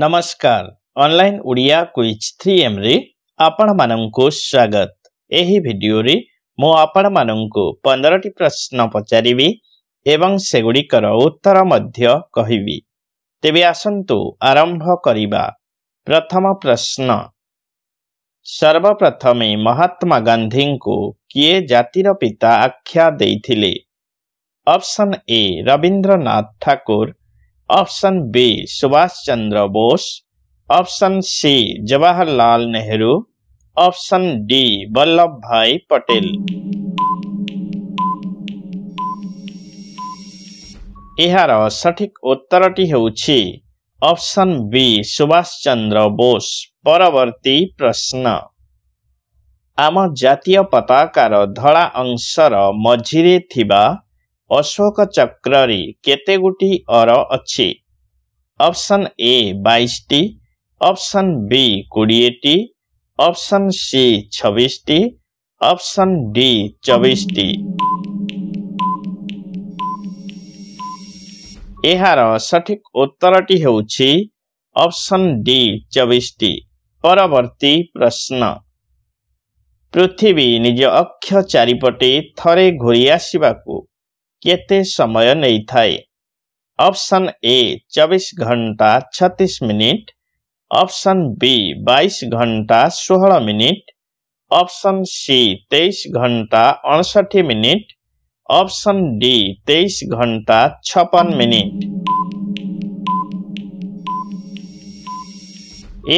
नमस्कार online Odia quiz three ଏମ୍ରେ ଆପଣମାନଙ୍କୁ ସ୍ୱାଗତ ଏହି ଭିଡ଼ିଓରେ ମୁଁ ଆପଣମାନଙ୍କୁ ପନ୍ଦରଟି ପ୍ରଶ୍ନ ପଚାରିବି ଏବଂ ସେଗୁଡ଼ିକର ଉତ୍ତର ମଧ୍ୟ କହିବି ତେବେ ଆସନ୍ତୁ ଆରମ୍ଭ କରିବା ପ୍ରଥମ ପ୍ରଶ୍ନ ସର୍ବପ୍ରଥମେ ମହାତ୍ମା ଗାନ୍ଧୀଙ୍କୁ କିଏ ଜାତିର ପିତା ଆଖ୍ୟା ଦେଇଥିଲେ option A Rabindranath Thakur option B Subhash Chandra Bose option C Jawaharlal Nehru option D Vallabhbhai Patel ইহারা সঠিক উত্তরটি হউচি অপশন বি সুভাষ চন্দ্র বোস পরবর্তী প্রশ্ন আমা জাতীয় পতাকাৰ ধळा অংশৰ মঝিরে থিবা ଅଶୋକ ଚକ୍ରରେ କେତେଗୋଟି ଅର ଅଛି ଅପସନ୍ ଏ ବାଇଶଟି ଅପସନ୍ ବି କୋଡ଼ିଏଟି ଅପସନ୍ ସି ଛବିଶଟି ଅପସନ୍ ଡି ଚବିଶଟି ଏହାର ସଠିକ୍ ଉତ୍ତରଟି ହେଉଛି ଅପସନ୍ ଡି ଚବିଶଟି ପରବର୍ତ୍ତୀ ପ୍ରଶ୍ନ ପୃଥିବୀ ନିଜ ଅକ୍ଷ ଚାରିପଟେ ଥରେ ଘୁରି ଆସିବାକୁ केते समय नै थाए ऑप्शन ए 24 घंटा 36 मिनेट ऑप्शन बी 22 घंटा 16 मिनेट ऑप्शन सी 23 घंटा 68 मिनेट ऑप्शन डी 23 घंटा 56 मिनेट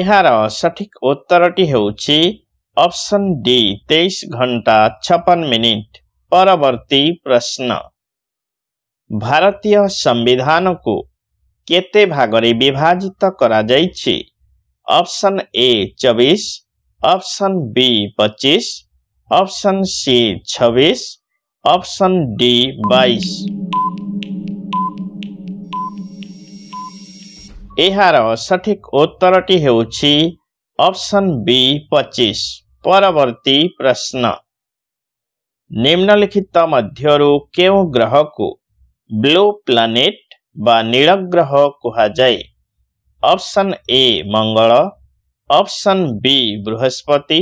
एहारो सठिक उत्तर टि हेउछि ऑप्शन डी 23 घंटा 56 मिनेट परवर्ती प्रश्न भारतीय सम्विधानु के भाग विभाजित गराइ अप्सन ए चबिस अप्सन वि पच्चिस अप्सन सि छबिस अप्सन डि बइस उत्तर टी अप्सन वि पच्चिसी प्रश्न निम्नलिखित के ग्रहको ବ୍ଲୁ ପ୍ଲାନେଟ୍ ବା ନୀଳଗ୍ରହ କୁହାଯାଏ ଅପସନ୍ ଏ ମଙ୍ଗଳ ଅପସନ୍ ବି ବୃହସ୍ପତି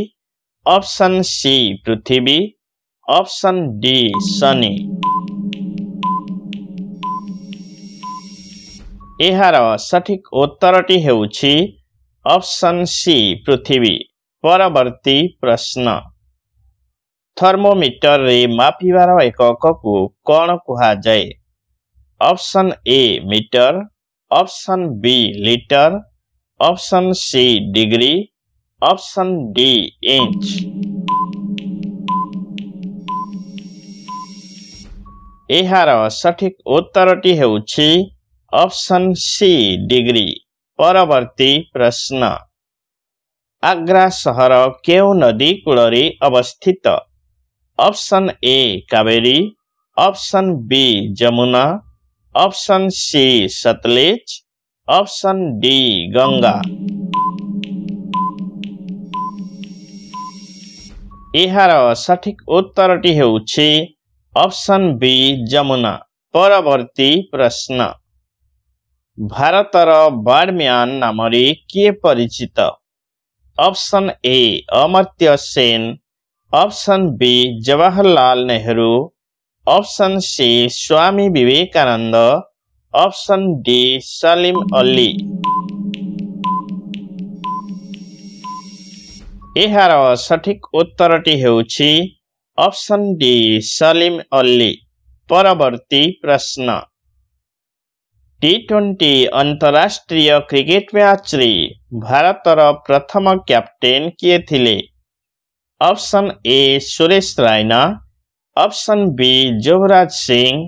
ଅପସନ୍ ସି ପୃଥିବୀ ଅପସନ୍ ଡି ଶନି ଏହାର ସଠିକ୍ ଉତ୍ତରଟି ହେଉଛି ଅପସନ୍ ସି ପୃଥିବୀ ପରବର୍ତ୍ତୀ ପ୍ରଶ୍ନ ଥର୍ମୋମିଟରରେ ମାପିବାର ଏକକକୁ କ'ଣ କୁହାଯାଏ option A metre option B litre option C degree option D inch ଏହାର ସଠିକ୍ ଉତ୍ତରଟି ହେଉଛି ଅପସନ୍ ସି ଡିଗ୍ରୀ ପରବର୍ତ୍ତୀ ପ୍ରଶ୍ନ ଆଗ୍ରା ସହର କେଉଁ ନଦୀ କୂଳରେ ଅବସ୍ଥିତ option A Kaveri option B Yamuna option C Sutlej option D Ganga सठिक उत्तर टी छ अप्सन बी जमुना परवर्ती प्रश्न भारतर बाडम्यान नामरी नाम परिचित option A Amartya Sen option B Jawaharlal Nehru, option C Swami Vivekananda option D Salim Ali एहारो सठिक उत्तर टि हेउछि ऑप्शन डी সেলিম আলি परवर्ती प्रश्न টি20 അന്തരാഷ്ട്ര ক্রিকেট ম্যাচ री भारतर प्रथम ক্যাপ্টেন के थेले option A Suresh Raina option B Yuvraj Singh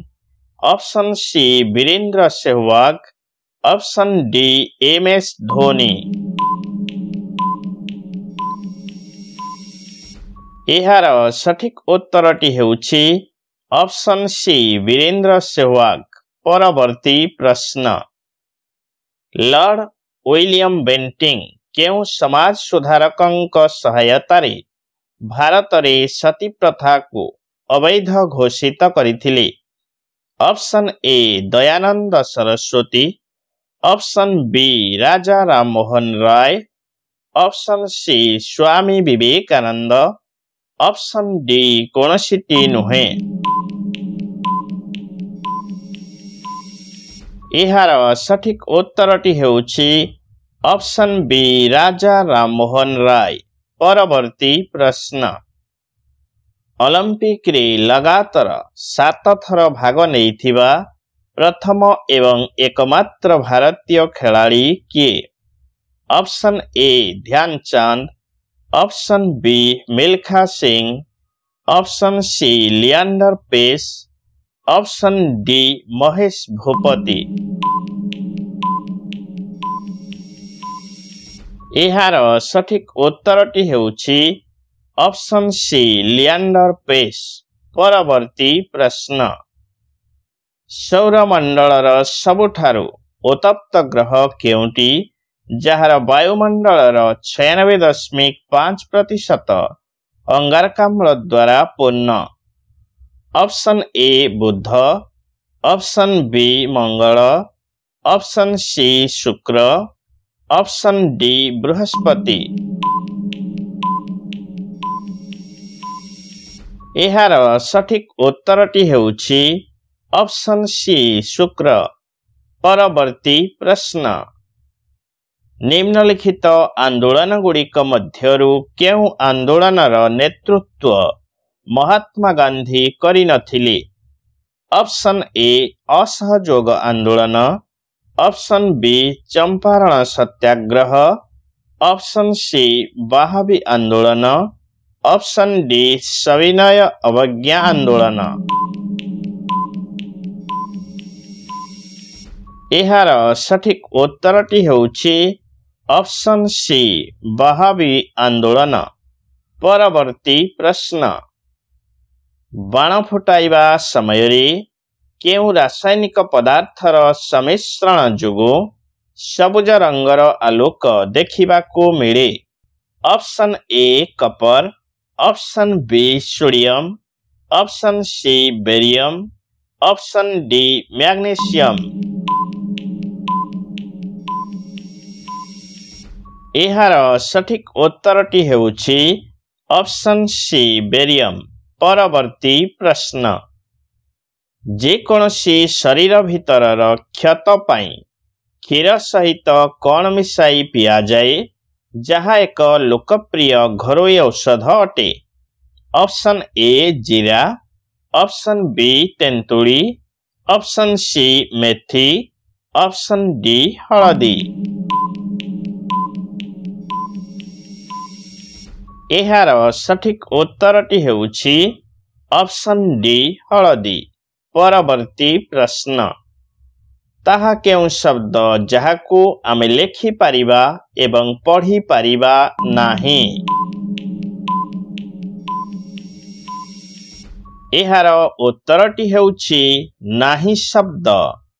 option C Virender Sehwag option D M S Dhoni यार सठिक उत्तर ऑप्शन सी वीरेंद्र सहवाग परवर्ती प्रश्न लॉर्ड विलियम बेंटिंग के समाज सुधारकों सहायतारे भारत सती प्रथा को অবৈধ ঘোষিত করে option A Dayanand Saraswati option B Raja Rammohan Roy option C Swami Vivekananda option D কৌশিটি নুহে এর সঠিক উত্তরটি হচ্ছে অপশন বি রাজা রামমোহন রায় পরবর্তী প্রশ্ন ଅଲମ୍ପିକରେ ଲଗାତର ସାତ ଥର ଭାଗ ନେଇଥିବା ପ୍ରଥମ ଏବଂ ଏକମାତ୍ର ଭାରତୀୟ ଖେଳାଳି କିଏ option A Dhyanchand option B Milkha Singh option C Leander Paes option D Mahesh Bhupathi ଏହାର ସଠିକ୍ ଉତ୍ତରଟି ହେଉଛି অপশন সি লিয়ান্ডার পেস পরবর্তী প্রশ্ন সৌর মন্ডলৰ সবোঠارو উত্তপ্ত গ্রহ কিউটি যাৰ বায়ুমণ্ডলৰ 96.5% অঙ্গার কামলৰ দ্বাৰা পূর্ণ অপশন এ বুধ অপশন বি মঙ্গল অপশন সি শুক্ৰ অপশন ডি বৃহস্পতি ଏହାର ସଠିକ୍ ଉତ୍ତରଟି ହେଉଛି ଅପସନ୍ ସି ଶୁକ୍ର ପରବର୍ତ୍ତୀ ପ୍ରଶ୍ନ ନିମ୍ନଲିଖିତ ଆନ୍ଦୋଳନଗୁଡ଼ିକ ମଧ୍ୟରୁ କେଉଁ ଆନ୍ଦୋଳନର ନେତୃତ୍ୱ ମହାତ୍ମା ଗାନ୍ଧୀ କରିନଥିଲେ ଅପସନ୍ ଏ ଅସହଯୋଗ ଆନ୍ଦୋଳନ option B Champaran Satyagraha option C Wahabi ଆନ୍ଦୋଳନ অপশন ডি স্বীনয় অবজ্ঞ আন্দোলন এহার সঠিক উত্তরটি হউচি অপশন সি বাহবী আন্দোলন পরবর্তী প্রশ্ন বাণ ফুটাইবা সময়রে কেউ রাসায়নিক পদার্থর সম মিশ্রণ জুগো সবুজ রংর আলোক দেখিবা কো মিলে option A copper option B sodium option C barium option D magnesium ଏହାର ସଠିକ୍ ଉତ୍ତରଟି ହେଉଛି ଅପସନ୍ ସି ବେରିୟମ୍ ପରବର୍ତ୍ତୀ ପ୍ରଶ୍ନ ଯେକୌଣସି ଶରୀର ଭିତରର କ୍ଷତ ପାଇଁ କ୍ଷୀର ସହିତ କ'ଣ ମିଶାଇ ପିଆଯାଏ ଯାହା ଏକ ଲୋକପ୍ରିୟ ଘରୋଇ ଔଷଧ ଅଟେ ଅପସନ୍ ଏ ଜିରା ଅପସନ୍ ବି ତେନ୍ତୁଳି ଅପସନ୍ ସି ମେଥି ଅପସନ୍ ଡି ହଳଦୀ ଏହାର ସଠିକ୍ ଉତ୍ତରଟି ହେଉଛି ଅପସନ୍ ଡି ହଳଦୀ ପରବର୍ତ୍ତୀ ପ୍ରଶ୍ନ ତାହା କେଉଁ ଶବ୍ଦ ଯାହାକୁ ଆମେ ଲେଖିପାରିବା ଏବଂ ପଢ଼ିପାରିବା ନାହିଁ ଏହାର ଉତ୍ତରଟି ହେଉଛି ନାହିଁ ଶବ୍ଦ